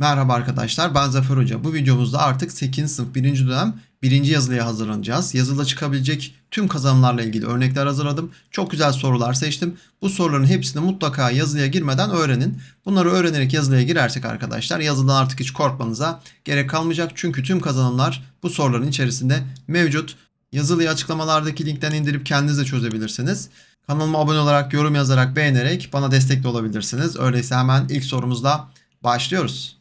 Merhaba arkadaşlar ben Zafer Hoca. Bu videomuzda artık 8. sınıf 1. dönem 1. yazılıya hazırlanacağız. Yazıda çıkabilecek tüm kazanımlarla ilgili örnekler hazırladım. Çok güzel sorular seçtim. Bu soruların hepsini mutlaka yazılıya girmeden öğrenin. Bunları öğrenerek yazılıya girersek arkadaşlar yazıdan artık hiç korkmanıza gerek kalmayacak. Çünkü tüm kazanımlar bu soruların içerisinde mevcut. Yazılıyı açıklamalardaki linkten indirip kendiniz de çözebilirsiniz. Kanalıma abone olarak, yorum yazarak, beğenerek bana destekli olabilirsiniz. Öyleyse hemen ilk sorumuzla başlıyoruz.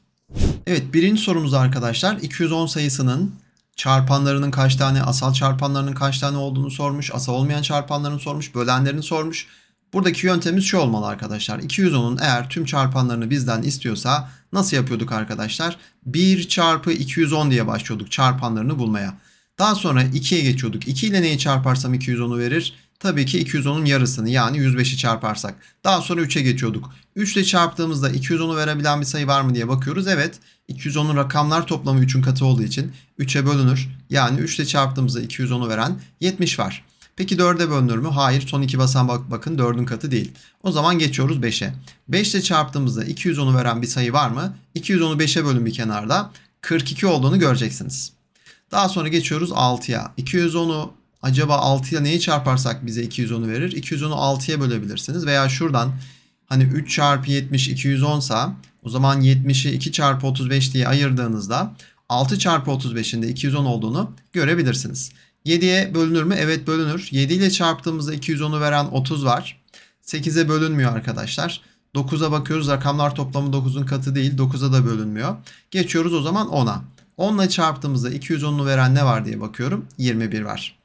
Evet birinci sorumuz arkadaşlar 210 sayısının çarpanlarının kaç tane, asal çarpanlarının kaç tane olduğunu sormuş, asal olmayan çarpanlarını sormuş, bölenlerini sormuş. Buradaki yöntemimiz şu olmalı arkadaşlar. 210'un eğer tüm çarpanlarını bizden istiyorsa nasıl yapıyorduk arkadaşlar? 1 çarpı 210 diye başlıyorduk çarpanlarını bulmaya. Daha sonra 2'ye geçiyorduk. 2 ile neyi çarparsam 210'u verir? Tabii ki 210'un yarısını yani 105'i çarparsak. Daha sonra 3'e geçiyorduk. 3 ile çarptığımızda 210'u verebilen bir sayı var mı diye bakıyoruz. Evet 210'un rakamlar toplamı 3'ün katı olduğu için 3'e bölünür. Yani 3 ile çarptığımızda 210'u veren 70 var. Peki 4'e bölünür mü? Hayır son 2 basan bak, bakın 4'ün katı değil. O zaman geçiyoruz 5'e. 5 ile çarptığımızda 210'u veren bir sayı var mı? 210'u 5'e bölün bir kenarda. 42 olduğunu göreceksiniz. Daha sonra geçiyoruz 6'ya. 210'u acaba ile neyi çarparsak bize 210'u verir? 210'u 6'ya bölebilirsiniz veya şuradan hani 3 çarpı 70 210 sa o zaman 70'i 2 çarpı 35 diye ayırdığınızda 6 çarpı 35'in de 210 olduğunu görebilirsiniz. 7'ye bölünür mü? Evet bölünür. 7 ile çarptığımızda 210'u veren 30 var. 8'e bölünmüyor arkadaşlar. 9'a bakıyoruz. Rakamlar toplamı 9'un katı değil. 9'a da bölünmüyor. Geçiyoruz o zaman 10'a. 10 ile çarptığımızda 210'u veren ne var diye bakıyorum. 21 var.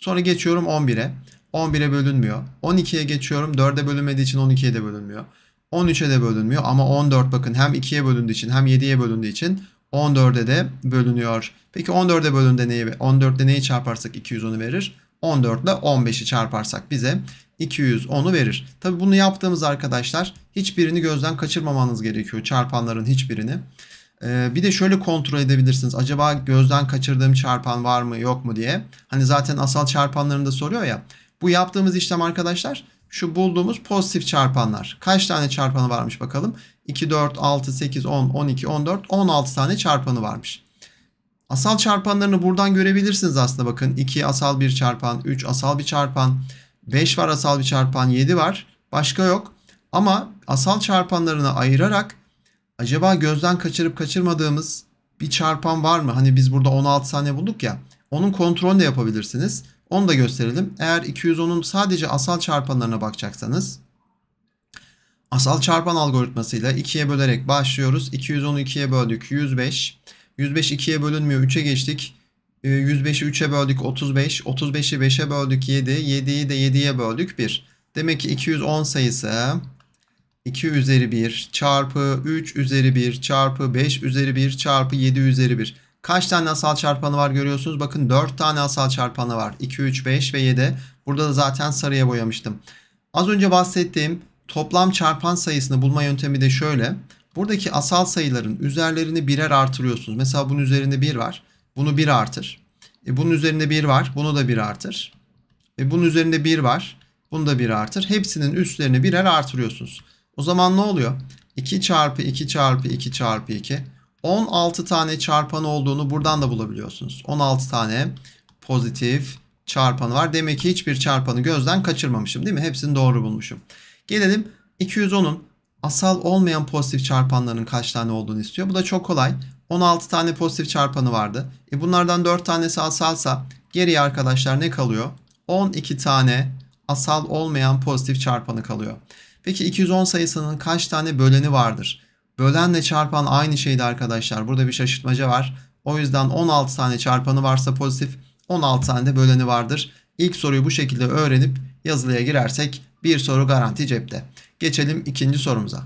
Sonra geçiyorum 11'e. 11'e bölünmüyor. 12'ye geçiyorum. 4'e bölünmediği için 12'ye de bölünmüyor. 13'e de bölünmüyor ama 14 bakın hem 2'ye bölündüğü için hem 7'ye bölündüğü için 14'e de bölünüyor. Peki 14'e bölünde neyi 14'te neyi çarparsak 210'u verir? 14 ile 15'i çarparsak bize 210'u verir. Tabi bunu yaptığımız arkadaşlar hiçbirini gözden kaçırmamanız gerekiyor çarpanların hiçbirini. Ee, bir de şöyle kontrol edebilirsiniz. Acaba gözden kaçırdığım çarpan var mı yok mu diye. Hani zaten asal çarpanlarını da soruyor ya. Bu yaptığımız işlem arkadaşlar şu bulduğumuz pozitif çarpanlar. Kaç tane çarpanı varmış bakalım. 2, 4, 6, 8, 10, 12, 14, 16 tane çarpanı varmış. Asal çarpanlarını buradan görebilirsiniz aslında bakın. 2 asal bir çarpan, 3 asal bir çarpan, 5 var asal bir çarpan, 7 var. Başka yok. Ama asal çarpanlarını ayırarak acaba gözden kaçırıp kaçırmadığımız bir çarpan var mı? Hani biz burada 16 saniye bulduk ya. Onun kontrolünü de yapabilirsiniz. Onu da gösterelim. Eğer 210'un sadece asal çarpanlarına bakacaksanız asal çarpan algoritmasıyla 2'ye bölerek başlıyoruz. 210'u 2'ye böldük 105. 105 2'ye bölünmüyor 3'e geçtik. 105'i ee, 3'e böldük 35. 35'i 5'e böldük 7. 7'yi de 7'ye böldük 1. Demek ki 210 sayısı 2 üzeri 1 çarpı 3 üzeri 1 çarpı 5 üzeri 1 çarpı 7 üzeri 1. Kaç tane asal çarpanı var görüyorsunuz. Bakın 4 tane asal çarpanı var. 2, 3, 5 ve 7. Burada da zaten sarıya boyamıştım. Az önce bahsettiğim toplam çarpan sayısını bulma yöntemi de şöyle. Buradaki asal sayıların üzerlerini birer artırıyorsunuz. Mesela bunun üzerinde 1 var. Bunu 1 artır. E bunun üzerinde 1 var. Bunu da 1 artır. E bunun üzerinde 1 var. Bunu da 1 artır. Hepsinin üstlerini birer artırıyorsunuz. O zaman ne oluyor? 2 çarpı 2 çarpı 2 çarpı 2. 16 tane çarpan olduğunu buradan da bulabiliyorsunuz. 16 tane pozitif çarpanı var. Demek ki hiçbir çarpanı gözden kaçırmamışım değil mi? Hepsini doğru bulmuşum. Gelelim 210'un asal olmayan pozitif çarpanların kaç tane olduğunu istiyor. Bu da çok kolay. 16 tane pozitif çarpanı vardı. E bunlardan 4 tanesi asalsa geriye arkadaşlar ne kalıyor? 12 tane asal olmayan pozitif çarpanı kalıyor. Peki 210 sayısının kaç tane böleni vardır? Bölenle çarpan aynı şeydi arkadaşlar. Burada bir şaşırtmaca var. O yüzden 16 tane çarpanı varsa pozitif, 16 tane de böleni vardır. İlk soruyu bu şekilde öğrenip yazılıya girersek bir soru garanti cepte. Geçelim ikinci sorumuza.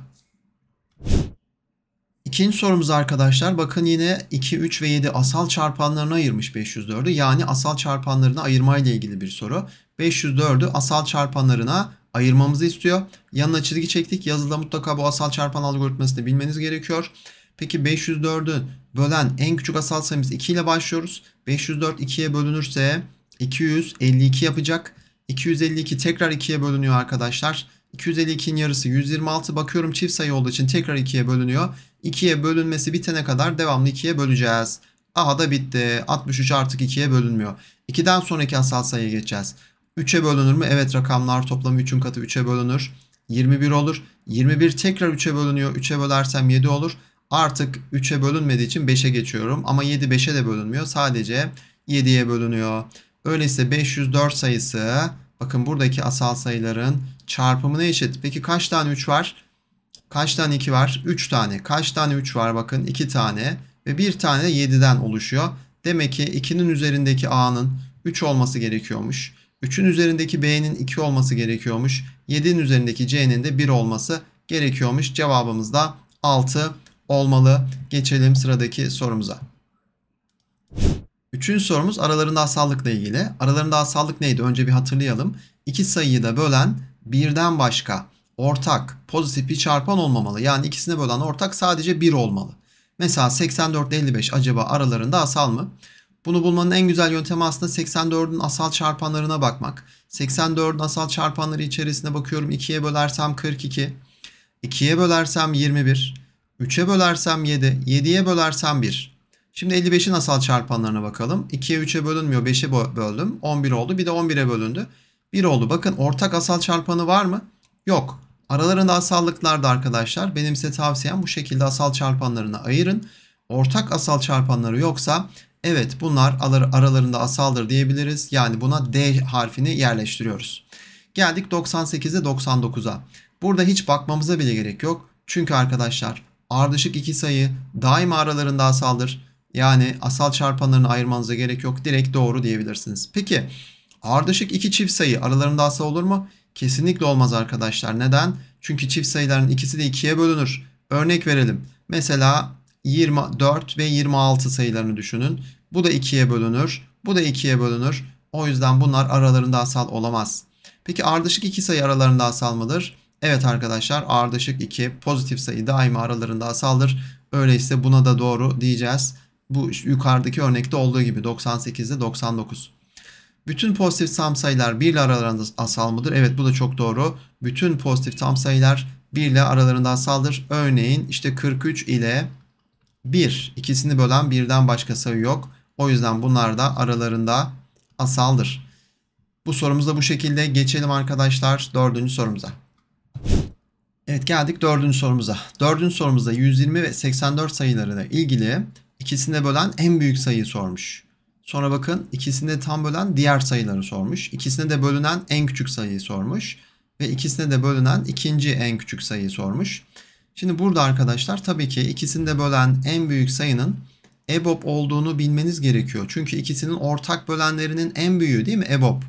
İkinci sorumuz arkadaşlar bakın yine 2, 3 ve 7 asal çarpanlarına ayırmış 504'ü. Yani asal çarpanlarına ayırma ile ilgili bir soru. 504'ü asal çarpanlarına ayırmamızı istiyor. Yanına çizgi çektik. Yazıda mutlaka bu asal çarpan algoritmasını bilmeniz gerekiyor. Peki 504'ü bölen en küçük asal sayımız 2 ile başlıyoruz. 504 2'ye bölünürse 252 yapacak. 252 tekrar 2'ye bölünüyor arkadaşlar. 252'nin yarısı 126 bakıyorum çift sayı olduğu için tekrar 2'ye bölünüyor. 2'ye bölünmesi bitene kadar devamlı 2'ye böleceğiz. Aha da bitti. 63 artık 2'ye bölünmüyor. 2'den sonraki asal sayıya geçeceğiz. 3'e bölünür mü? Evet rakamlar toplamı 3'ün katı 3'e bölünür. 21 olur. 21 tekrar 3'e bölünüyor. 3'e bölersem 7 olur. Artık 3'e bölünmediği için 5'e geçiyorum. Ama 7 5'e de bölünmüyor. Sadece 7'ye bölünüyor. Öyleyse 504 sayısı bakın buradaki asal sayıların çarpımına eşit. Peki kaç tane 3 var? Kaç tane 2 var? 3 tane. Kaç tane 3 var? Bakın 2 tane ve 1 tane de 7'den oluşuyor. Demek ki 2'nin üzerindeki a'nın 3 olması gerekiyormuş. 3'ün üzerindeki B'nin 2 olması gerekiyormuş. 7'nin üzerindeki C'nin de 1 olması gerekiyormuş. Cevabımız da 6 olmalı. Geçelim sıradaki sorumuza. Üçüncü sorumuz aralarında asallıkla ilgili. Aralarında asallık neydi? Önce bir hatırlayalım. İki sayıyı da bölen birden başka ortak pozitif bir çarpan olmamalı. Yani ikisine bölen ortak sadece bir olmalı. Mesela 84 ile 55 acaba aralarında asal mı? Bunu bulmanın en güzel yöntemi aslında 84'ün asal çarpanlarına bakmak. 84'ün asal çarpanları içerisine bakıyorum. 2'ye bölersem 42. 2'ye bölersem 21. 3'e bölersem 7. 7'ye bölersem 1. Şimdi 55'in asal çarpanlarına bakalım. 2'ye 3'e bölünmüyor. 5'e böldüm. 11 oldu. Bir de 11'e bölündü. 1 oldu. Bakın ortak asal çarpanı var mı? Yok. Aralarında asallıklar da arkadaşlar. Benim size tavsiyem bu şekilde asal çarpanlarını ayırın. Ortak asal çarpanları yoksa Evet bunlar aralarında asaldır diyebiliriz. Yani buna D harfini yerleştiriyoruz. Geldik 98'e 99'a. Burada hiç bakmamıza bile gerek yok. Çünkü arkadaşlar ardışık iki sayı daima aralarında asaldır. Yani asal çarpanlarını ayırmanıza gerek yok. Direkt doğru diyebilirsiniz. Peki ardışık iki çift sayı aralarında asal olur mu? Kesinlikle olmaz arkadaşlar. Neden? Çünkü çift sayıların ikisi de ikiye bölünür. Örnek verelim. Mesela 24 ve 26 sayılarını düşünün. Bu da 2'ye bölünür. Bu da 2'ye bölünür. O yüzden bunlar aralarında asal olamaz. Peki ardışık iki sayı aralarında asal mıdır? Evet arkadaşlar ardışık 2 pozitif sayı daima aralarında asaldır. Öyleyse buna da doğru diyeceğiz. Bu yukarıdaki örnekte olduğu gibi 98 ile 99. Bütün pozitif tam sayılar 1 ile aralarında asal mıdır? Evet bu da çok doğru. Bütün pozitif tam sayılar 1 ile aralarında asaldır. Örneğin işte 43 ile 1. İkisini bölen birden başka sayı yok. O yüzden bunlar da aralarında asaldır. Bu sorumuz da bu şekilde. Geçelim arkadaşlar dördüncü sorumuza. Evet geldik dördüncü sorumuza. Dördüncü sorumuzda 120 ve 84 sayılarıyla ilgili ikisine bölen en büyük sayıyı sormuş. Sonra bakın ikisinde tam bölen diğer sayıları sormuş. İkisine de bölünen en küçük sayıyı sormuş. Ve ikisine de bölünen ikinci en küçük sayıyı sormuş. Şimdi burada arkadaşlar tabii ki ikisini de bölen en büyük sayının EBOB olduğunu bilmeniz gerekiyor. Çünkü ikisinin ortak bölenlerinin en büyüğü değil mi EBOB?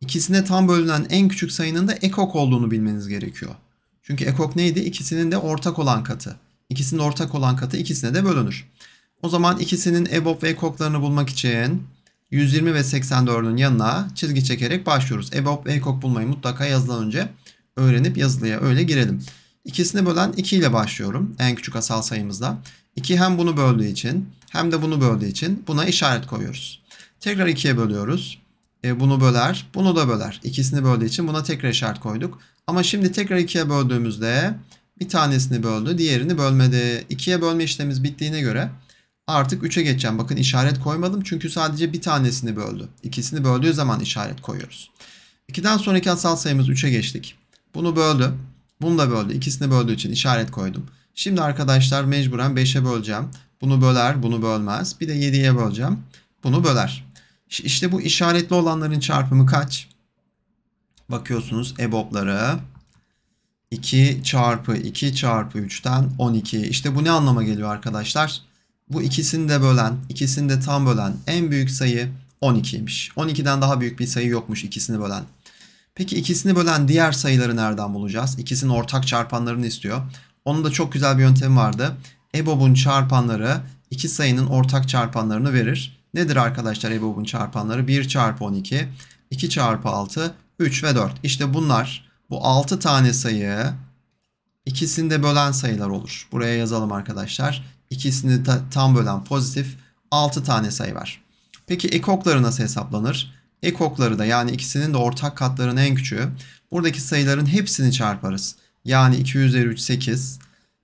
İkisine tam bölünen en küçük sayının da EKOK olduğunu bilmeniz gerekiyor. Çünkü EKOK neydi? İkisinin de ortak olan katı. İkisinin ortak olan katı ikisine de bölünür. O zaman ikisinin EBOB ve EKOK'larını bulmak için 120 ve 84'ün yanına çizgi çekerek başlıyoruz. EBOB ve EKOK bulmayı mutlaka yazılan önce öğrenip yazılıya öyle girelim. İkisini bölen 2 ile başlıyorum. En küçük asal sayımızda. 2 hem bunu böldüğü için hem de bunu böldüğü için buna işaret koyuyoruz. Tekrar 2'ye bölüyoruz. E, bunu böler, bunu da böler. İkisini böldüğü için buna tekrar işaret koyduk. Ama şimdi tekrar 2'ye böldüğümüzde bir tanesini böldü, diğerini bölmedi. 2'ye bölme işlemimiz bittiğine göre artık 3'e geçeceğim. Bakın işaret koymadım çünkü sadece bir tanesini böldü. İkisini böldüğü zaman işaret koyuyoruz. 2'den sonraki asal sayımız 3'e geçtik. Bunu böldü. Bunu da böldü. İkisini böldüğü için işaret koydum. Şimdi arkadaşlar mecburen 5'e böleceğim. Bunu böler, bunu bölmez. Bir de 7'ye böleceğim. Bunu böler. İşte bu işaretli olanların çarpımı kaç? Bakıyorsunuz EBOB'ları. 2 çarpı 2 çarpı 3'ten 12. İşte bu ne anlama geliyor arkadaşlar? Bu ikisini de bölen, ikisini de tam bölen en büyük sayı 12'ymiş. 12'den daha büyük bir sayı yokmuş ikisini bölen. Peki ikisini bölen diğer sayıları nereden bulacağız? İkisinin ortak çarpanlarını istiyor. Onun da çok güzel bir yöntemi vardı. EBOB'un çarpanları iki sayının ortak çarpanlarını verir. Nedir arkadaşlar EBOB'un çarpanları? 1 çarpı 12, 2 çarpı 6, 3 ve 4. İşte bunlar bu 6 tane sayı ikisini de bölen sayılar olur. Buraya yazalım arkadaşlar. İkisini tam bölen pozitif 6 tane sayı var. Peki ekokları nasıl hesaplanır? ekokları da yani ikisinin de ortak katlarının en küçüğü. Buradaki sayıların hepsini çarparız. Yani 2 üzeri 3 8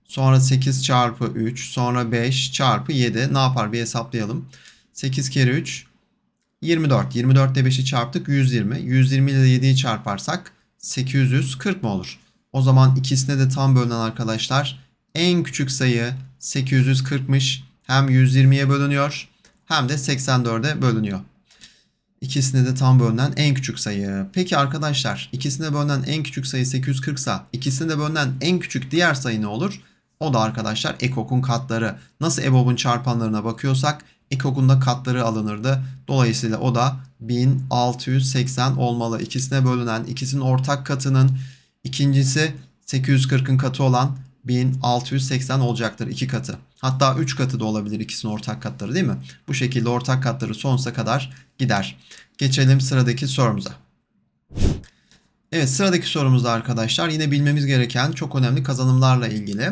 sonra 8 çarpı 3 sonra 5 çarpı 7 ne yapar bir hesaplayalım. 8 kere 3 24. 24 ile 5'i çarptık 120. 120 ile 7'yi çarparsak 840 mı olur? O zaman ikisine de tam bölünen arkadaşlar en küçük sayı 840'mış. Hem 120'ye bölünüyor hem de 84'e bölünüyor. İkisine de tam bölünen en küçük sayı. Peki arkadaşlar ikisine bölünen en küçük sayı 840 sa ikisine de bölünen en küçük diğer sayı ne olur? O da arkadaşlar ekokun katları. Nasıl EBOB'un çarpanlarına bakıyorsak ekokun da katları alınırdı. Dolayısıyla o da 1680 olmalı. İkisine bölünen ikisinin ortak katının ikincisi 840'ın katı olan 1680 olacaktır. iki katı. Hatta 3 katı da olabilir ikisinin ortak katları değil mi? Bu şekilde ortak katları sonsuza kadar gider. Geçelim sıradaki sorumuza. Evet sıradaki sorumuzda arkadaşlar yine bilmemiz gereken çok önemli kazanımlarla ilgili.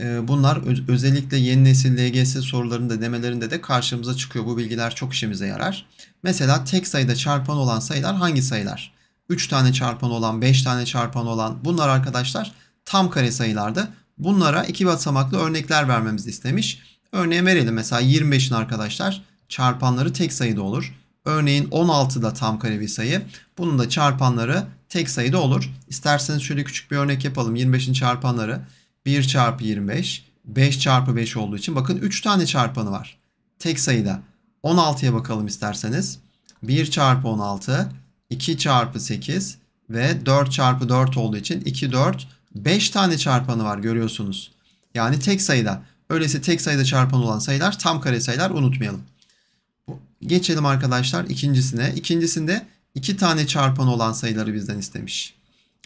Ee, bunlar özellikle yeni nesil LGS sorularında demelerinde de karşımıza çıkıyor. Bu bilgiler çok işimize yarar. Mesela tek sayıda çarpan olan sayılar hangi sayılar? 3 tane çarpan olan, 5 tane çarpan olan bunlar arkadaşlar tam kare sayılardı. Bunlara iki basamaklı örnekler vermemizi istemiş. Örneğe verelim mesela 25'in arkadaşlar çarpanları tek sayıda olur. Örneğin 16 da tam kare bir sayı. Bunun da çarpanları tek sayıda olur. İsterseniz şöyle küçük bir örnek yapalım. 25'in çarpanları 1 çarpı 25, 5 çarpı 5 olduğu için bakın 3 tane çarpanı var. Tek sayıda. 16'ya bakalım isterseniz. 1 çarpı 16, 2 çarpı 8 ve 4 çarpı 4 olduğu için 2, 4, 5 tane çarpanı var görüyorsunuz. Yani tek sayıda. Öyleyse tek sayıda çarpan olan sayılar tam kare sayılar unutmayalım. Geçelim arkadaşlar ikincisine. İkincisinde 2 iki tane çarpan olan sayıları bizden istemiş.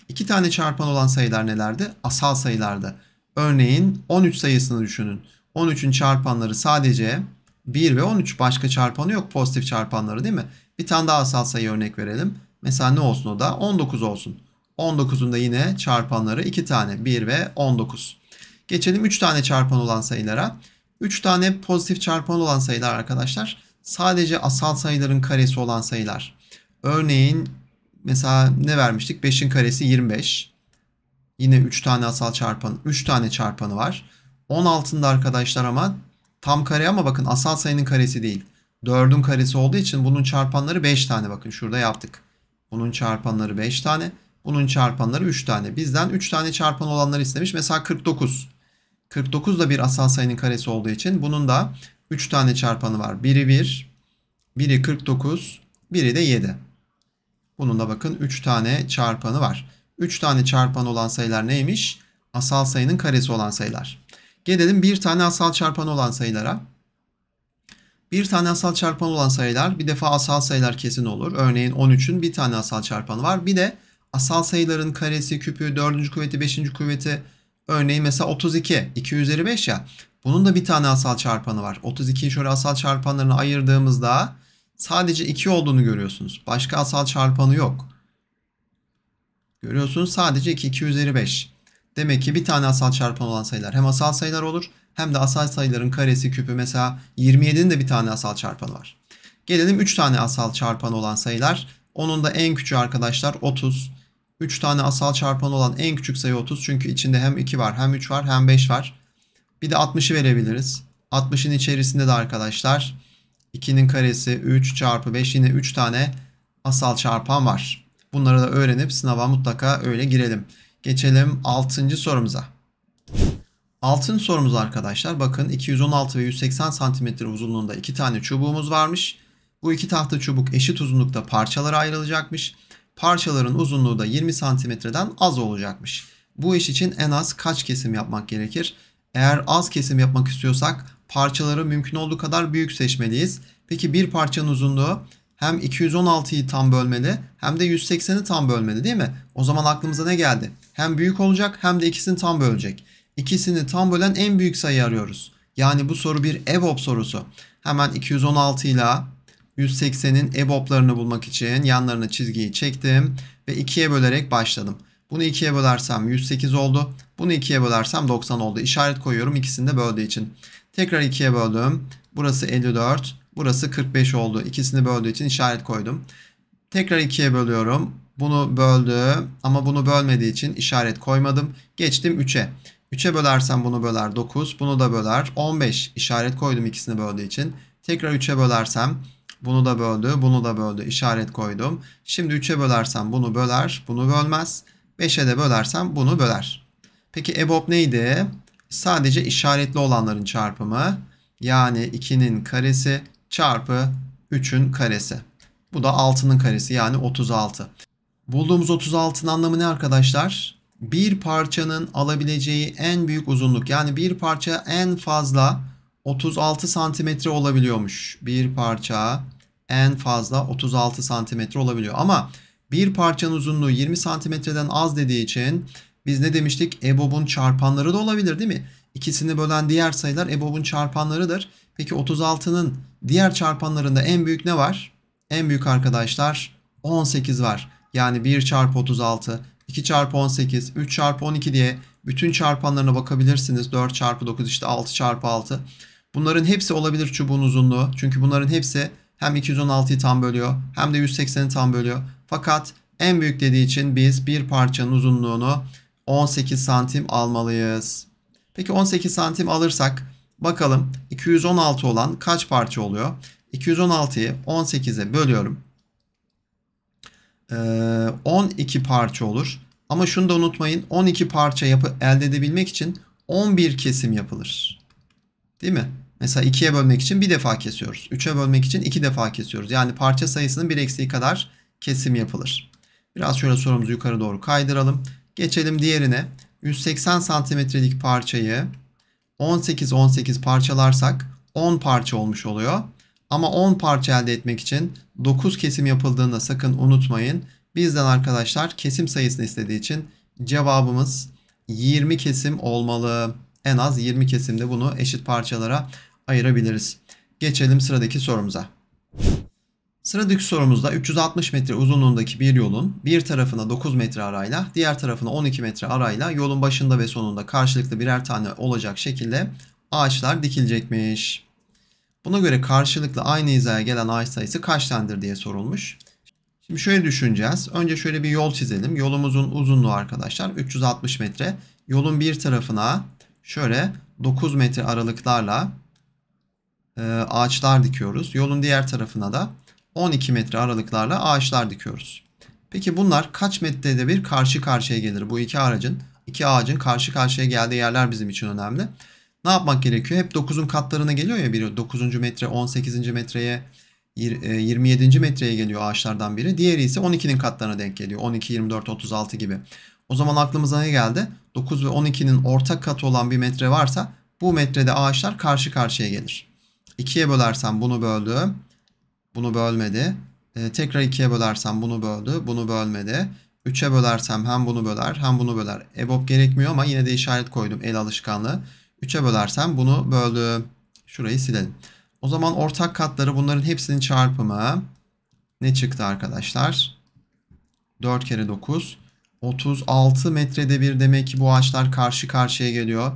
2 tane çarpan olan sayılar nelerdi? Asal sayılardı. Örneğin 13 sayısını düşünün. 13'ün çarpanları sadece 1 ve 13 başka çarpanı yok pozitif çarpanları değil mi? Bir tane daha asal sayı örnek verelim. Mesela ne olsun o da? 19 olsun. 19'unda yine çarpanları 2 tane 1 ve 19. Geçelim 3 tane çarpan olan sayılara. 3 tane pozitif çarpan olan sayılar arkadaşlar sadece asal sayıların karesi olan sayılar. Örneğin mesela ne vermiştik? 5'in karesi 25. Yine 3 tane asal çarpan, 3 tane çarpanı var. 16'ında arkadaşlar ama tam kare ama bakın asal sayının karesi değil. 4'ün karesi olduğu için bunun çarpanları 5 tane bakın şurada yaptık. Bunun çarpanları 5 tane. Bunun çarpanları 3 tane. Bizden 3 tane çarpan olanları istemiş. Mesela 49. 49 da bir asal sayının karesi olduğu için bunun da 3 tane çarpanı var. Biri 1, biri 49, biri de 7. Bunun da bakın 3 tane çarpanı var. 3 tane çarpan olan sayılar neymiş? Asal sayının karesi olan sayılar. Gelelim bir tane asal çarpan olan sayılara. Bir tane asal çarpan olan sayılar bir defa asal sayılar kesin olur. Örneğin 13'ün bir tane asal çarpanı var. Bir de asal sayıların karesi, küpü, dördüncü kuvveti, beşinci kuvveti örneğin mesela 32. 2 üzeri 5 ya. Bunun da bir tane asal çarpanı var. 32'yi şöyle asal çarpanlarına ayırdığımızda sadece 2 olduğunu görüyorsunuz. Başka asal çarpanı yok. Görüyorsunuz sadece 2, 2 üzeri 5. Demek ki bir tane asal çarpan olan sayılar hem asal sayılar olur hem de asal sayıların karesi küpü mesela 27'nin de bir tane asal çarpanı var. Gelelim 3 tane asal çarpan olan sayılar. Onun da en küçüğü arkadaşlar 30. 3 tane asal çarpanı olan en küçük sayı 30. Çünkü içinde hem 2 var hem 3 var hem 5 var. Bir de 60'ı verebiliriz. 60'ın içerisinde de arkadaşlar 2'nin karesi 3 çarpı 5 yine 3 tane asal çarpan var. Bunları da öğrenip sınava mutlaka öyle girelim. Geçelim 6. sorumuza. 6. sorumuz arkadaşlar bakın 216 ve 180 cm uzunluğunda 2 tane çubuğumuz varmış. Bu iki tahta çubuk eşit uzunlukta parçalara ayrılacakmış. Parçaların uzunluğu da 20 santimetreden az olacakmış. Bu iş için en az kaç kesim yapmak gerekir? Eğer az kesim yapmak istiyorsak parçaları mümkün olduğu kadar büyük seçmeliyiz. Peki bir parçanın uzunluğu hem 216'yı tam bölmeli hem de 180'i tam bölmeli değil mi? O zaman aklımıza ne geldi? Hem büyük olacak hem de ikisini tam bölecek. İkisini tam bölen en büyük sayı arıyoruz. Yani bu soru bir evop sorusu. Hemen 216 ile 180'in EBOB'larını bulmak için yanlarına çizgiyi çektim ve 2'ye bölerek başladım. Bunu 2'ye bölersem 108 oldu. Bunu 2'ye bölersem 90 oldu. İşaret koyuyorum ikisini de böldüğü için. Tekrar 2'ye böldüm. Burası 54, burası 45 oldu. İkisini böldüğü için işaret koydum. Tekrar 2'ye bölüyorum. Bunu böldü ama bunu bölmediği için işaret koymadım. Geçtim 3'e. 3'e bölersem bunu böler 9, bunu da böler 15. İşaret koydum ikisini böldüğü için. Tekrar 3'e bölersem bunu da böldü, bunu da böldü. İşaret koydum. Şimdi 3'e bölersem bunu böler, bunu bölmez. 5'e de bölersem bunu böler. Peki EBOB neydi? Sadece işaretli olanların çarpımı. Yani 2'nin karesi çarpı 3'ün karesi. Bu da 6'nın karesi yani 36. Bulduğumuz 36'nın anlamı ne arkadaşlar? Bir parçanın alabileceği en büyük uzunluk yani bir parça en fazla 36 santimetre olabiliyormuş. Bir parça en fazla 36 santimetre olabiliyor. Ama bir parçanın uzunluğu 20 santimetreden az dediği için biz ne demiştik? EBOB'un çarpanları da olabilir değil mi? İkisini bölen diğer sayılar EBOB'un çarpanlarıdır. Peki 36'nın diğer çarpanlarında en büyük ne var? En büyük arkadaşlar 18 var. Yani 1 çarpı 36 2 çarpı 18, 3 çarpı 12 diye bütün çarpanlarına bakabilirsiniz. 4 çarpı 9 işte 6 çarpı 6. Bunların hepsi olabilir çubuğun uzunluğu. Çünkü bunların hepsi hem 216'yı tam bölüyor hem de 180'i tam bölüyor. Fakat en büyük dediği için biz bir parçanın uzunluğunu 18 santim almalıyız. Peki 18 santim alırsak bakalım 216 olan kaç parça oluyor? 216'yı 18'e bölüyorum. 12 ee, parça olur. Ama şunu da unutmayın 12 parça yapı elde edebilmek için 11 kesim yapılır. Değil mi? Mesela 2'ye bölmek için bir defa kesiyoruz. 3'e bölmek için 2 defa kesiyoruz. Yani parça sayısının 1 eksiği kadar kesim yapılır. Biraz şöyle sorumuzu yukarı doğru kaydıralım. Geçelim diğerine. 180 santimetrelik parçayı 18-18 parçalarsak 10 parça olmuş oluyor. Ama 10 parça elde etmek için 9 kesim yapıldığında sakın unutmayın. Bizden arkadaşlar kesim sayısını istediği için cevabımız 20 kesim olmalı. En az 20 kesimde bunu eşit parçalara ayırabiliriz. Geçelim sıradaki sorumuza. Sıradaki sorumuzda 360 metre uzunluğundaki bir yolun bir tarafına 9 metre arayla, diğer tarafına 12 metre arayla yolun başında ve sonunda karşılıklı birer tane olacak şekilde ağaçlar dikilecekmiş. Buna göre karşılıklı aynı hizaya gelen ay sayısı kaç tanedir diye sorulmuş. Şimdi şöyle düşüneceğiz. Önce şöyle bir yol çizelim. Yolumuzun uzunluğu arkadaşlar 360 metre. Yolun bir tarafına şöyle 9 metre aralıklarla e, ağaçlar dikiyoruz. Yolun diğer tarafına da 12 metre aralıklarla ağaçlar dikiyoruz. Peki bunlar kaç metrede bir karşı karşıya gelir? Bu iki aracın, iki ağacın karşı karşıya geldiği yerler bizim için önemli ne yapmak gerekiyor? Hep 9'un katlarına geliyor ya biri 9. metre 18. metreye 27. E, metreye geliyor ağaçlardan biri. Diğeri ise 12'nin katlarına denk geliyor. 12, 24, 36 gibi. O zaman aklımıza ne geldi? 9 ve 12'nin ortak katı olan bir metre varsa bu metrede ağaçlar karşı karşıya gelir. 2'ye bölersem bunu böldü. Bunu bölmedi. Ee, tekrar 2'ye bölersem bunu böldü. Bunu bölmedi. 3'e bölersem hem bunu böler hem bunu böler. EBOB gerekmiyor ama yine de işaret koydum el alışkanlığı. 3'e bölersem bunu böldüm. Şurayı silelim. O zaman ortak katları bunların hepsinin çarpımı ne çıktı arkadaşlar? 4 kere 9. 36 metrede bir demek ki bu ağaçlar karşı karşıya geliyor.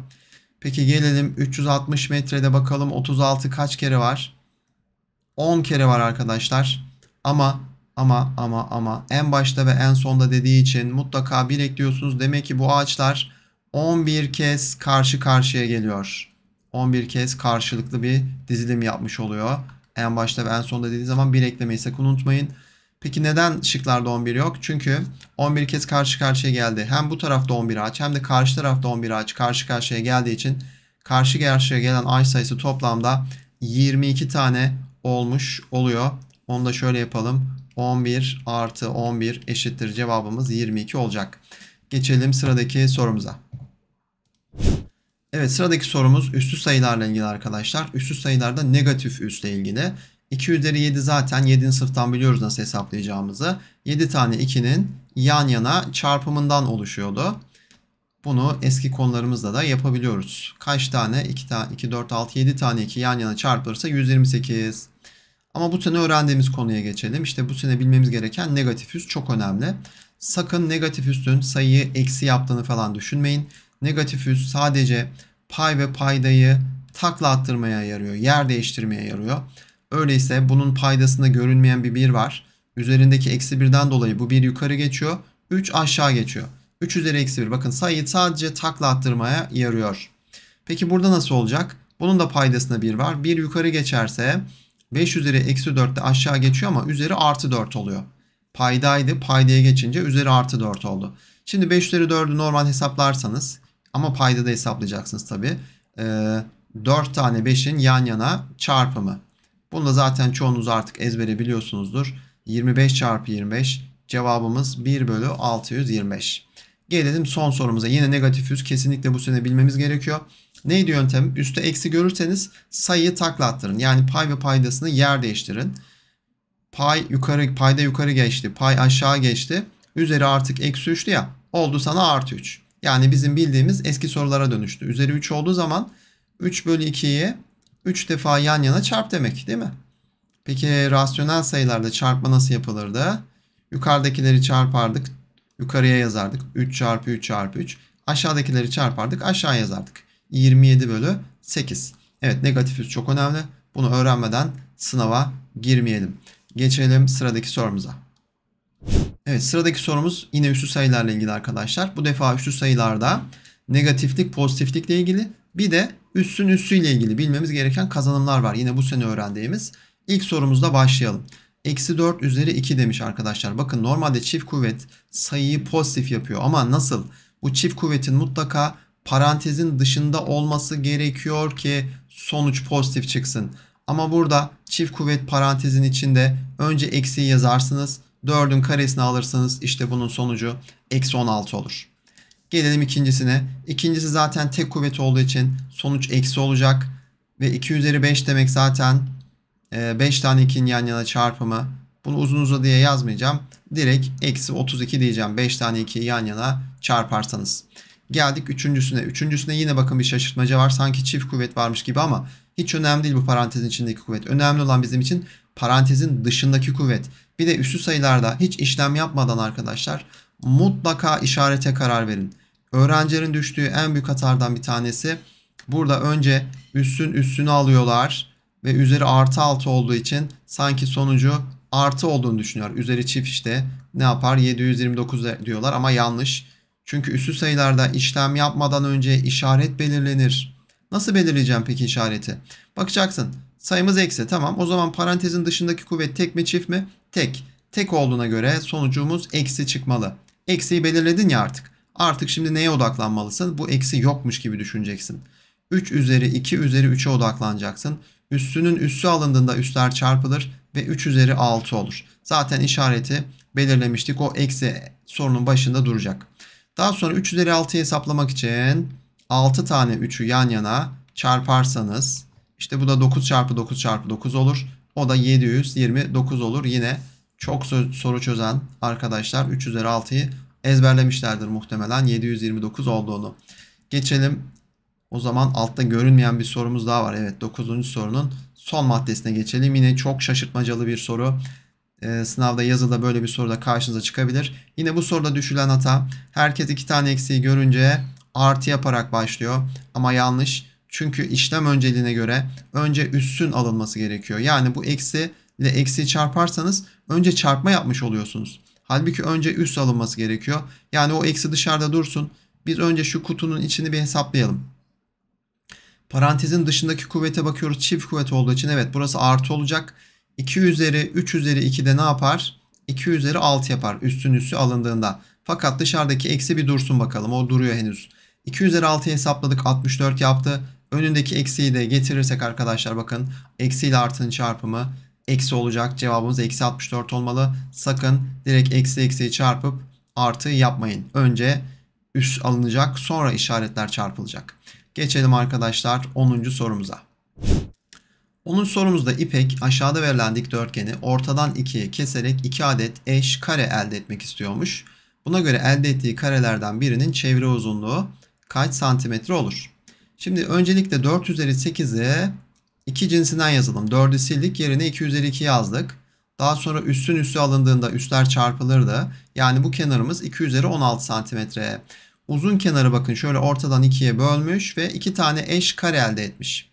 Peki gelelim 360 metrede bakalım 36 kaç kere var? 10 kere var arkadaşlar. Ama ama ama ama en başta ve en sonda dediği için mutlaka bir ekliyorsunuz. Demek ki bu ağaçlar 11 kez karşı karşıya geliyor. 11 kez karşılıklı bir dizilim yapmış oluyor. En başta ve en sonda dediği zaman bir eklemeyi sakın unutmayın. Peki neden şıklarda 11 yok? Çünkü 11 kez karşı karşıya geldi. Hem bu tarafta 11 ağaç hem de karşı tarafta 11 ağaç karşı karşıya geldiği için karşı karşıya gelen ağaç sayısı toplamda 22 tane olmuş oluyor. Onu da şöyle yapalım. 11 artı 11 eşittir cevabımız 22 olacak. Geçelim sıradaki sorumuza. Evet sıradaki sorumuz üstü sayılarla ilgili arkadaşlar. Üstü sayılarda negatif üsle ilgili. 2 üzeri 7 zaten 7. sınıftan biliyoruz nasıl hesaplayacağımızı. 7 tane 2'nin yan yana çarpımından oluşuyordu. Bunu eski konularımızda da yapabiliyoruz. Kaç tane? 2, ta 2 4, 6, 7 tane 2 yan yana çarpılırsa 128. Ama bu sene öğrendiğimiz konuya geçelim. İşte bu sene bilmemiz gereken negatif üst çok önemli. Sakın negatif üstün sayıyı eksi yaptığını falan düşünmeyin negatif üs sadece pay ve paydayı takla attırmaya yarıyor. Yer değiştirmeye yarıyor. Öyleyse bunun paydasında görünmeyen bir 1 var. Üzerindeki eksi 1'den dolayı bu 1 yukarı geçiyor. 3 aşağı geçiyor. 3 üzeri eksi 1. Bakın sayı sadece takla attırmaya yarıyor. Peki burada nasıl olacak? Bunun da paydasında 1 var. 1 yukarı geçerse 5 üzeri eksi 4 de aşağı geçiyor ama üzeri artı 4 oluyor. Paydaydı. Paydaya geçince üzeri artı 4 oldu. Şimdi 5 üzeri 4'ü normal hesaplarsanız ama payda da hesaplayacaksınız tabi. E, ee, 4 tane 5'in yan yana çarpımı. Bunu da zaten çoğunuz artık ezbere biliyorsunuzdur. 25 çarpı 25 cevabımız 1 bölü 625. Gelelim son sorumuza. Yine negatif yüz kesinlikle bu sene bilmemiz gerekiyor. Neydi yöntem? Üste eksi görürseniz sayıyı taklattırın. Yani pay ve paydasını yer değiştirin. Pay yukarı, payda yukarı geçti. Pay aşağı geçti. Üzeri artık eksi 3'tü ya. Oldu sana artı 3. Yani bizim bildiğimiz eski sorulara dönüştü. Üzeri 3 olduğu zaman 3 bölü 2'yi 3 defa yan yana çarp demek değil mi? Peki rasyonel sayılarda çarpma nasıl yapılırdı? Yukarıdakileri çarpardık. Yukarıya yazardık. 3 çarpı 3 çarpı 3. Aşağıdakileri çarpardık. Aşağı yazardık. 27 bölü 8. Evet negatif 3 çok önemli. Bunu öğrenmeden sınava girmeyelim. Geçelim sıradaki sorumuza. Evet sıradaki sorumuz yine üstü sayılarla ilgili arkadaşlar. Bu defa üstü sayılarda negatiflik pozitiflikle ilgili bir de üssün üssüyle ilgili bilmemiz gereken kazanımlar var. Yine bu sene öğrendiğimiz. İlk sorumuzla başlayalım. Eksi 4 üzeri 2 demiş arkadaşlar. Bakın normalde çift kuvvet sayıyı pozitif yapıyor ama nasıl? Bu çift kuvvetin mutlaka parantezin dışında olması gerekiyor ki sonuç pozitif çıksın. Ama burada çift kuvvet parantezin içinde önce eksiyi yazarsınız 4'ün karesini alırsanız işte bunun sonucu eksi 16 olur. Gelelim ikincisine. İkincisi zaten tek kuvvet olduğu için sonuç eksi olacak. Ve 2 üzeri 5 demek zaten 5 e, tane 2'nin yan yana çarpımı. Bunu uzun uzadıya yazmayacağım. Direkt eksi 32 diyeceğim. 5 tane 2'yi yan yana çarparsanız. Geldik üçüncüsüne. Üçüncüsüne yine bakın bir şaşırtmaca var. Sanki çift kuvvet varmış gibi ama hiç önemli değil bu parantezin içindeki kuvvet. Önemli olan bizim için parantezin dışındaki kuvvet. Bir de üstü sayılarda hiç işlem yapmadan arkadaşlar mutlaka işarete karar verin. Öğrencilerin düştüğü en büyük hatardan bir tanesi burada önce üssün üssünü alıyorlar ve üzeri artı altı olduğu için sanki sonucu artı olduğunu düşünüyor. Üzeri çift işte ne yapar 729 diyorlar ama yanlış. Çünkü üssü sayılarda işlem yapmadan önce işaret belirlenir. Nasıl belirleyeceğim peki işareti? Bakacaksın sayımız eksi tamam o zaman parantezin dışındaki kuvvet tek mi çift mi? Tek. Tek olduğuna göre sonucumuz eksi çıkmalı. Eksiyi belirledin ya artık. Artık şimdi neye odaklanmalısın? Bu eksi yokmuş gibi düşüneceksin. 3 üzeri 2 üzeri 3'e odaklanacaksın. Üssünün üssü alındığında üsler çarpılır ve 3 üzeri 6 olur. Zaten işareti belirlemiştik. O eksi sorunun başında duracak. Daha sonra 3 üzeri 6'yı hesaplamak için 6 tane 3'ü yan yana çarparsanız işte bu da 9 çarpı 9 çarpı 9 olur. O da 729 olur. Yine çok soru çözen arkadaşlar 3 üzeri 6'yı ezberlemişlerdir muhtemelen 729 olduğunu. Geçelim o zaman altta görünmeyen bir sorumuz daha var. Evet 9. sorunun son maddesine geçelim. Yine çok şaşırtmacalı bir soru. Ee, sınavda yazıda böyle bir soruda karşınıza çıkabilir. Yine bu soruda düşülen hata herkes iki tane eksiği görünce artı yaparak başlıyor ama yanlış. Çünkü işlem önceliğine göre önce üssün alınması gerekiyor. Yani bu eksi ile eksi çarparsanız önce çarpma yapmış oluyorsunuz. Halbuki önce üst alınması gerekiyor. Yani o eksi dışarıda dursun. Biz önce şu kutunun içini bir hesaplayalım. Parantezin dışındaki kuvvete bakıyoruz. Çift kuvvet olduğu için evet burası artı olacak. 2 üzeri 3 üzeri 2 de ne yapar? 2 üzeri 6 yapar üstün üssü alındığında. Fakat dışarıdaki eksi bir dursun bakalım. O duruyor henüz. 2 üzeri 6'yı hesapladık 64 yaptı. Önündeki eksiyi de getirirsek arkadaşlar bakın eksi ile artının çarpımı eksi olacak. Cevabımız eksi 64 olmalı. Sakın direkt eksi eksiyi çarpıp artı yapmayın. Önce üst alınacak sonra işaretler çarpılacak. Geçelim arkadaşlar 10. sorumuza. 10. sorumuzda İpek aşağıda verilen dikdörtgeni ortadan ikiye keserek 2 adet eş kare elde etmek istiyormuş. Buna göre elde ettiği karelerden birinin çevre uzunluğu kaç santimetre olur? Şimdi öncelikle 4 üzeri 8'i 2 cinsinden yazalım. 4'ü sildik yerine 2 üzeri 2 yazdık. Daha sonra üstün üstü alındığında üstler çarpılırdı. Yani bu kenarımız 2 üzeri 16 santimetre. Uzun kenarı bakın şöyle ortadan ikiye bölmüş ve iki tane eş kare elde etmiş.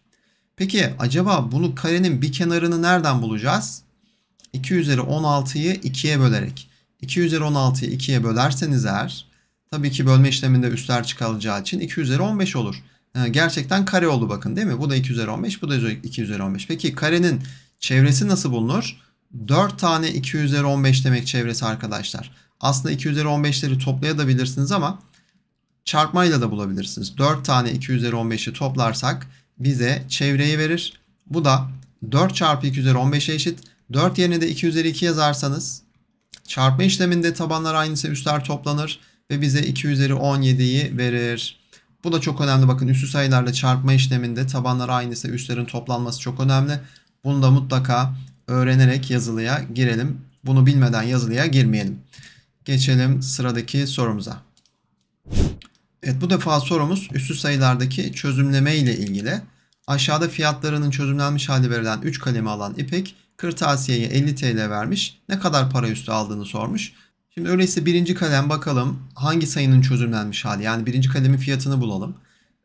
Peki acaba bunu karenin bir kenarını nereden bulacağız? 2 üzeri 16'yı 2'ye bölerek. 2 üzeri 16'yı 2'ye bölerseniz eğer Tabii ki bölme işleminde üstler çıkarılacağı için 2 üzeri 15 olur. Ee, gerçekten kare oldu bakın değil mi? Bu da 2 üzeri 15, bu da 2 üzeri 15. Peki karenin çevresi nasıl bulunur? 4 tane 2 üzeri 15 demek çevresi arkadaşlar. Aslında 2 üzeri 15'leri toplayabilirsiniz ama çarpmayla da bulabilirsiniz. 4 tane 2 üzeri 15'i toplarsak bize çevreyi verir. Bu da 4 çarpı 2 üzeri 15'e eşit. 4 yerine de 2 üzeri 2 yazarsanız çarpma işleminde tabanlar aynıysa üstler toplanır ve bize 2 üzeri 17'yi verir. Bu da çok önemli. Bakın üstü sayılarla çarpma işleminde tabanlar aynıysa üslerin toplanması çok önemli. Bunu da mutlaka öğrenerek yazılıya girelim. Bunu bilmeden yazılıya girmeyelim. Geçelim sıradaki sorumuza. Evet bu defa sorumuz üstü sayılardaki çözümleme ile ilgili. Aşağıda fiyatlarının çözümlenmiş hali verilen 3 kalemi alan İpek kırtasiyeye 50 TL vermiş. Ne kadar para üstü aldığını sormuş. Şimdi öyleyse birinci kalem bakalım hangi sayının çözümlenmiş hali. Yani birinci kalemin fiyatını bulalım.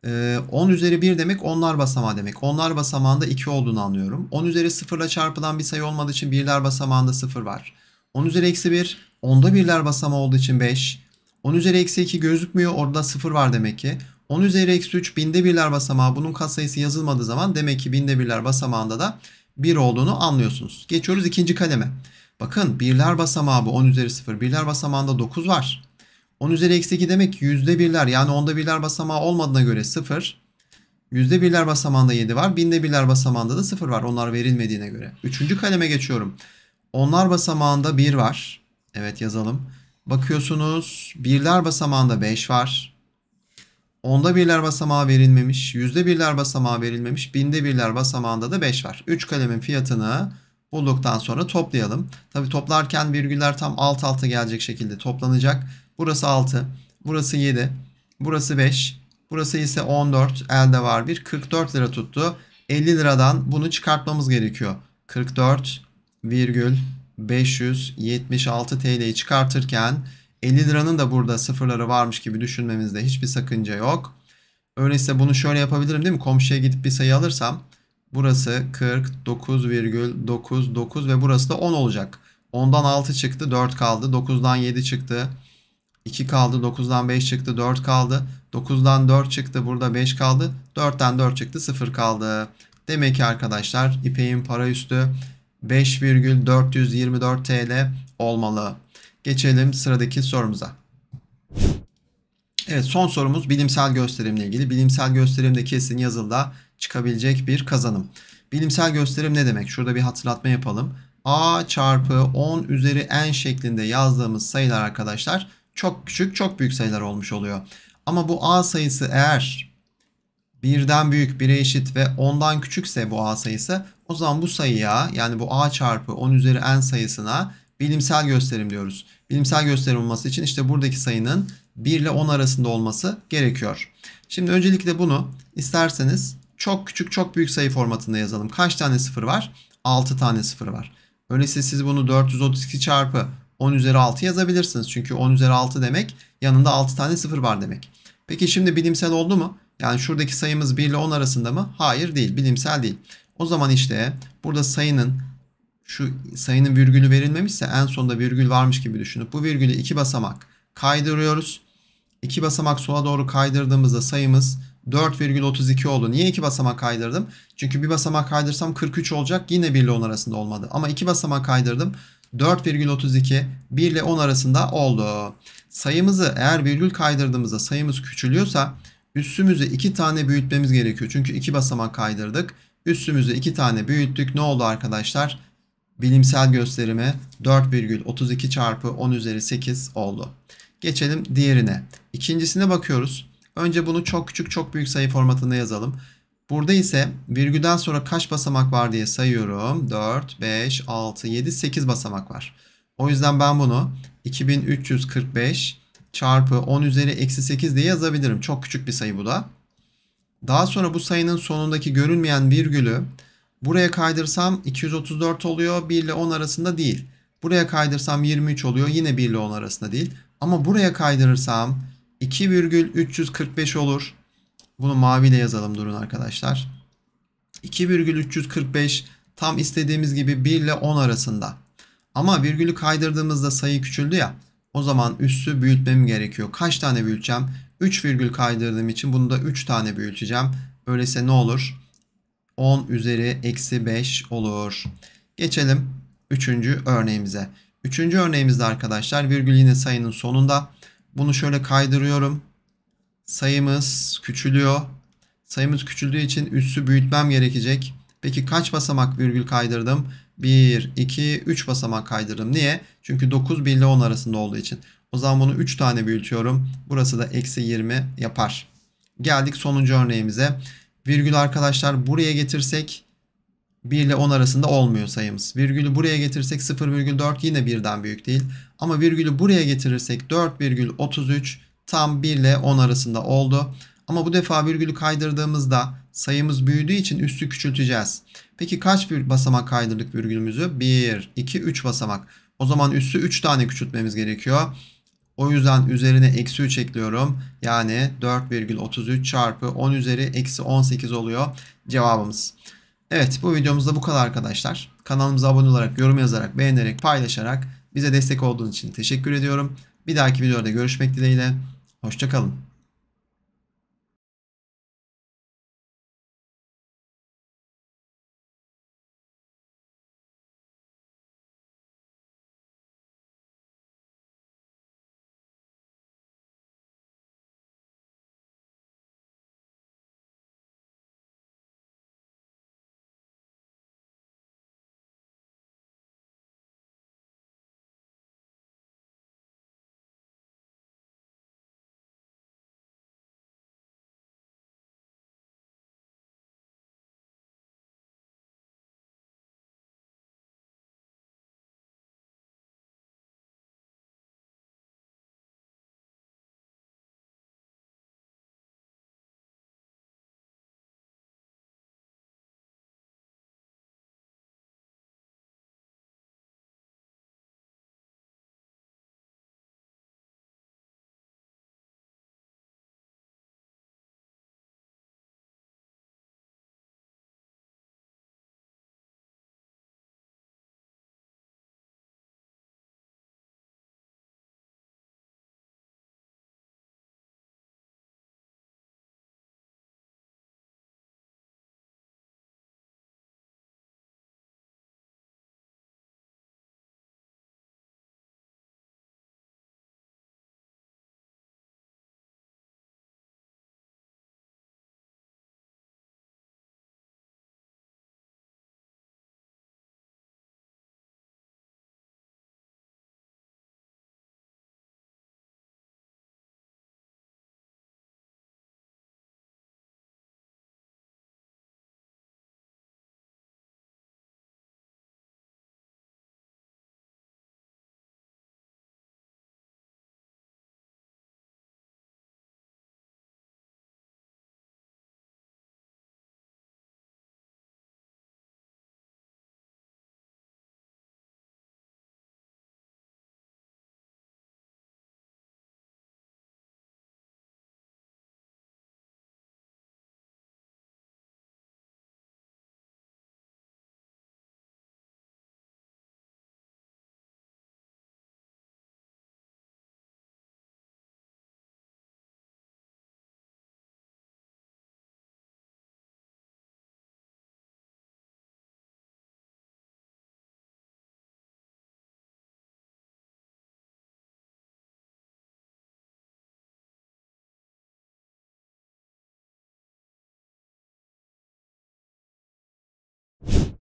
Ee, 10 üzeri 1 demek onlar basamağı demek. Onlar basamağında 2 olduğunu anlıyorum. 10 üzeri 0 ile çarpılan bir sayı olmadığı için birler basamağında 0 var. 10 üzeri eksi 1, onda birler basamağı olduğu için 5. 10 üzeri eksi 2 gözükmüyor orada 0 var demek ki. 10 üzeri eksi 3 binde birler basamağı bunun katsayısı yazılmadığı zaman demek ki binde birler basamağında da 1 olduğunu anlıyorsunuz. Geçiyoruz ikinci kaleme. Bakın birler basamağı bu 10 üzeri 0. Birler basamağında 9 var. 10 üzeri eksi 2 demek yüzde birler. Yani onda birler basamağı olmadığına göre 0. Yüzde birler basamağında 7 var. Binde birler basamağında da 0 var. Onlar verilmediğine göre. Üçüncü kaleme geçiyorum. Onlar basamağında 1 var. Evet yazalım. Bakıyorsunuz birler basamağında 5 var. Onda birler basamağı verilmemiş. Yüzde birler basamağı verilmemiş. Binde birler basamağında da 5 var. 3 kalemin fiyatını Bulduktan sonra toplayalım. Tabi toplarken virgüller tam alt alta gelecek şekilde toplanacak. Burası 6, burası 7, burası 5, burası ise 14 elde var bir 44 lira tuttu. 50 liradan bunu çıkartmamız gerekiyor. 44 virgül 576 TL'yi çıkartırken 50 liranın da burada sıfırları varmış gibi düşünmemizde hiçbir sakınca yok. Öyleyse bunu şöyle yapabilirim değil mi? Komşuya gidip bir sayı alırsam Burası 49,99 ve burası da 10 olacak. 10'dan 6 çıktı 4 kaldı. 9'dan 7 çıktı. 2 kaldı. 9'dan 5 çıktı. 4 kaldı. 9'dan 4 çıktı. Burada 5 kaldı. 4'ten 4 çıktı. 0 kaldı. Demek ki arkadaşlar İpek'in para üstü 5,424 TL olmalı. Geçelim sıradaki sorumuza. Evet son sorumuz bilimsel gösterimle ilgili. Bilimsel gösterimde kesin yazılda çıkabilecek bir kazanım. Bilimsel gösterim ne demek? Şurada bir hatırlatma yapalım. A çarpı 10 üzeri n şeklinde yazdığımız sayılar arkadaşlar çok küçük çok büyük sayılar olmuş oluyor. Ama bu A sayısı eğer birden büyük 1'e eşit ve 10'dan küçükse bu A sayısı o zaman bu sayıya yani bu A çarpı 10 üzeri n sayısına bilimsel gösterim diyoruz. Bilimsel gösterim olması için işte buradaki sayının 1 ile 10 arasında olması gerekiyor. Şimdi öncelikle bunu isterseniz çok küçük çok büyük sayı formatında yazalım. Kaç tane sıfır var? 6 tane sıfır var. Öyleyse siz bunu 432 çarpı 10 üzeri 6 yazabilirsiniz. Çünkü 10 üzeri 6 demek yanında 6 tane sıfır var demek. Peki şimdi bilimsel oldu mu? Yani şuradaki sayımız 1 ile 10 arasında mı? Hayır değil bilimsel değil. O zaman işte burada sayının şu sayının virgülü verilmemişse en sonda virgül varmış gibi düşünüp bu virgülü iki basamak kaydırıyoruz. İki basamak sola doğru kaydırdığımızda sayımız 4,32 oldu. Niye iki basamak kaydırdım? Çünkü bir basamak kaydırsam 43 olacak. Yine 1 ile 10 arasında olmadı. Ama iki basamak kaydırdım. 4,32 1 ile 10 arasında oldu. Sayımızı eğer virgül kaydırdığımızda sayımız küçülüyorsa üssümüzü 2 tane büyütmemiz gerekiyor. Çünkü 2 basamak kaydırdık. Üssümüzü 2 tane büyüttük. Ne oldu arkadaşlar? Bilimsel gösterimi 4,32 çarpı 10 üzeri 8 oldu. Geçelim diğerine. İkincisine bakıyoruz. Önce bunu çok küçük çok büyük sayı formatında yazalım. Burada ise virgülden sonra kaç basamak var diye sayıyorum. 4, 5, 6, 7, 8 basamak var. O yüzden ben bunu 2345 çarpı 10 üzeri eksi 8 diye yazabilirim. Çok küçük bir sayı bu da. Daha sonra bu sayının sonundaki görünmeyen virgülü buraya kaydırsam 234 oluyor. 1 ile 10 arasında değil. Buraya kaydırsam 23 oluyor. Yine 1 ile 10 arasında değil. Ama buraya kaydırırsam 2,345 olur. Bunu maviyle yazalım durun arkadaşlar. 2,345 tam istediğimiz gibi 1 ile 10 arasında. Ama virgülü kaydırdığımızda sayı küçüldü ya. O zaman üssü büyütmem gerekiyor. Kaç tane büyüteceğim? 3 virgül kaydırdığım için bunu da 3 tane büyüteceğim. Öyleyse ne olur? 10 üzeri eksi 5 olur. Geçelim 3. örneğimize. 3. örneğimizde arkadaşlar virgül yine sayının sonunda bunu şöyle kaydırıyorum. Sayımız küçülüyor. Sayımız küçüldüğü için üssü büyütmem gerekecek. Peki kaç basamak virgül kaydırdım? 1, 2, 3 basamak kaydırdım. Niye? Çünkü 9 1 ile 10 arasında olduğu için. O zaman bunu 3 tane büyütüyorum. Burası da eksi 20 yapar. Geldik sonuncu örneğimize. Virgül arkadaşlar buraya getirsek 1 ile 10 arasında olmuyor sayımız. Virgülü buraya getirsek 0,4 yine birden büyük değil. Ama virgülü buraya getirirsek 4,33 tam 1 ile 10 arasında oldu. Ama bu defa virgülü kaydırdığımızda sayımız büyüdüğü için üstü küçülteceğiz. Peki kaç bir basamak kaydırdık virgülümüzü? 1, 2, 3 basamak. O zaman üstü 3 tane küçültmemiz gerekiyor. O yüzden üzerine eksi 3 ekliyorum. Yani 4,33 çarpı 10 üzeri eksi 18 oluyor cevabımız. Evet bu videomuzda bu kadar arkadaşlar. Kanalımıza abone olarak, yorum yazarak, beğenerek, paylaşarak bize destek olduğunuz için teşekkür ediyorum. Bir dahaki videoda görüşmek dileğiyle. Hoşçakalın.